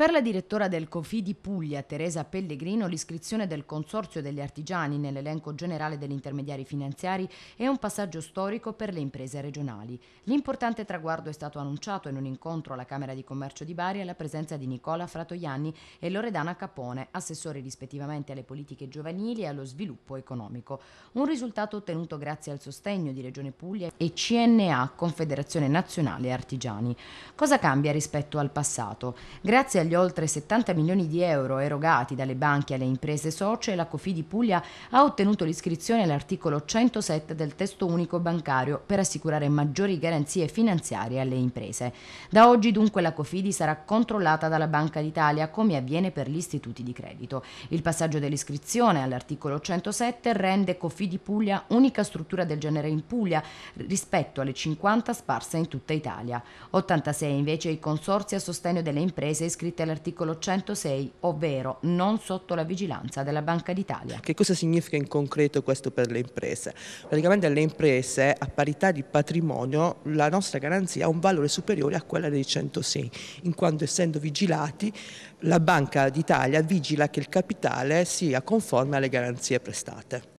Per la direttora del COFI di Puglia, Teresa Pellegrino, l'iscrizione del Consorzio degli Artigiani nell'elenco generale degli intermediari finanziari è un passaggio storico per le imprese regionali. L'importante traguardo è stato annunciato in un incontro alla Camera di Commercio di Bari alla presenza di Nicola Fratoianni e Loredana Capone, assessori rispettivamente alle politiche giovanili e allo sviluppo economico. Un risultato ottenuto grazie al sostegno di Regione Puglia e CNA, Confederazione Nazionale Artigiani. Cosa cambia rispetto al passato? Grazie agli agli oltre 70 milioni di euro erogati dalle banche alle imprese socie, la Cofidi Puglia ha ottenuto l'iscrizione all'articolo 107 del testo unico bancario per assicurare maggiori garanzie finanziarie alle imprese. Da oggi dunque la Cofidi sarà controllata dalla Banca d'Italia come avviene per gli istituti di credito. Il passaggio dell'iscrizione all'articolo 107 rende Cofidi Puglia unica struttura del genere in Puglia rispetto alle 50 sparse in tutta Italia. 86 invece i consorzi a sostegno delle imprese iscritti prescritte all'articolo 106, ovvero non sotto la vigilanza della Banca d'Italia. Che cosa significa in concreto questo per le imprese? Praticamente alle imprese a parità di patrimonio la nostra garanzia ha un valore superiore a quella dei 106, in quanto essendo vigilati la Banca d'Italia vigila che il capitale sia conforme alle garanzie prestate.